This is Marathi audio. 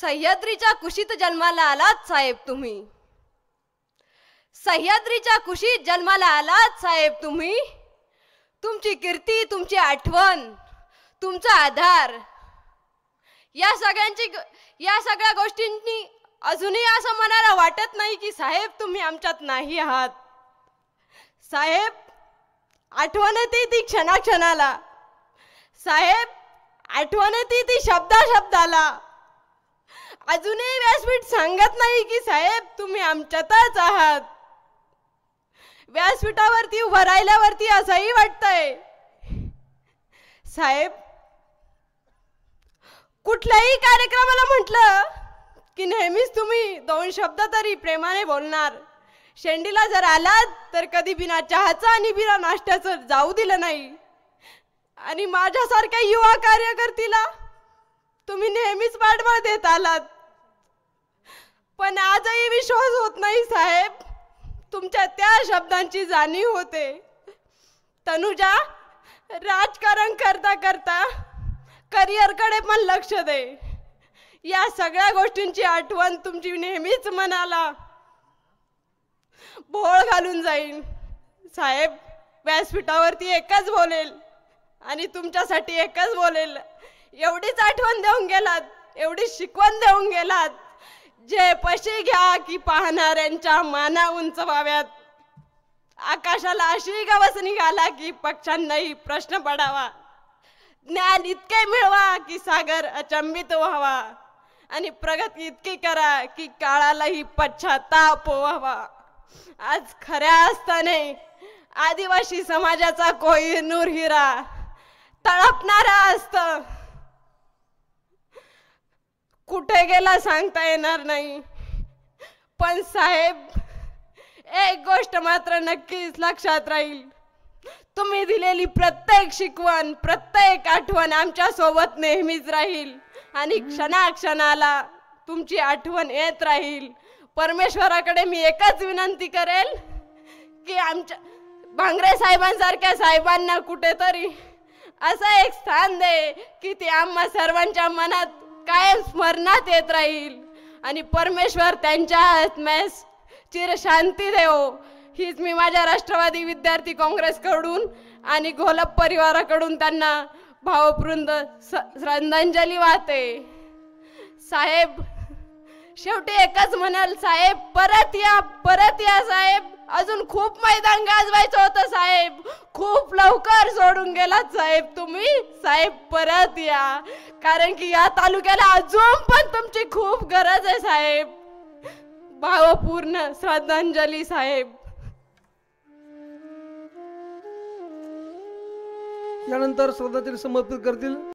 सह्याद्रीच्या कुशीत जन्माला आलात साहेब तुम्ही सह्याद्रीच्या कुशीत जन्माला आलात साहेब तुम्ही तुमची कीर्ती तुमची आठवण तुमचा आधार या सगळ्यांची या सगळ्या गोष्टींनी अजूनही असं मनाला वाटत नाही की साहेब तुम्ही आमच्यात नाही आहात साहेब आठवण येते ती क्षणाक्षणाला साहेब आठवण येते ती शब्दा अजूनही व्यासपीठ सांगत नाही की साहेब तुम्ही आमच्यातच आहात व्यासपीठावरती उभं राहिल्यावरती असंही वाटतंय साहेब कुठल्याही कार्यक्रमाला म्हटलं की नेहमीच तुम्ही दोन शब्द तरी प्रेमाने बोलणार शेंडीला जर आलात तर कधी बिना चहाचं आणि बिना नाश्त्याचं जाऊ दिलं नाही आणि माझ्यासारख्या युवा कार्यकर्तीला तुम्ही नेहमीच पाठबळ देत आलात पण आजही विश्वास होत नाही साहेब तुमच्या त्या शब्दांची जाणीव होते तनुजा राजकारण करता करता करिअरकडे पण लक्ष दे या सगळ्या गोष्टींची आठवण तुमची नेहमीच मनाला भोळ घालून जाईल साहेब व्यासपीठावरती एकच बोलेल आणि तुमच्यासाठी एकच बोलेल एवढीच आठवण देऊन गेलात एवढी शिकवण देऊन गेलात जे पशी घ्या की पाहणाऱ्यांच्या माना उंच व्हाव्यात आकाशाला अशी गवस निघाला की पक्ष्यांनाही प्रश्न पडावा ज्ञान इतके मिळवा की सागर अचंबित व्हावा आणि प्रगती इतकी करा की काळालाही पश्चाताप व्हावा आज खऱ्या असताने आदिवासी समाजाचा कोहिनूर हिरा तळपणारा असतं कुठे गेला सांगता येणार नाही पण साहेब एक गोष्ट मात्र नक्कीच लक्षात राहील तुम्ही दिलेली प्रत्येक शिकवण प्रत्येक आठवण आमच्या सोबत नेहमीच राहील आणि क्षणाक्षणाला तुमची आठवण येत राहील परमेश्वराकडे मी एकच विनंती करेल की आमच्या भांगरे साहेबांसारख्या साहेबांना कुठेतरी असं एक स्थान दे की ते आम्हा सर्वांच्या मनात कायम स्मरणात येत राहील आणि परमेश्वर त्यांच्या आत्म्यास चिरशांती देव हीच मी माझ्या राष्ट्रवादी विद्यार्थी काँग्रेसकडून आणि घोलप परिवाराकडून त्यांना भावपृंद श्रद्धांजली वाहते साहेब शेवटी एकच म्हणाल साहेब परत या परत या साहेब अजून खूप मैदान गाजवायचं होतं साहेब खूप लवकर सोडून गेलात साहेब तुम्ही साहेब परत या कारण की या तालुक्याला अजून पण तुमची खूप गरज आहे साहेब भावपूर्ण श्रद्धांजली साहेब यानंतर श्रद्धांजली समर्पित करतील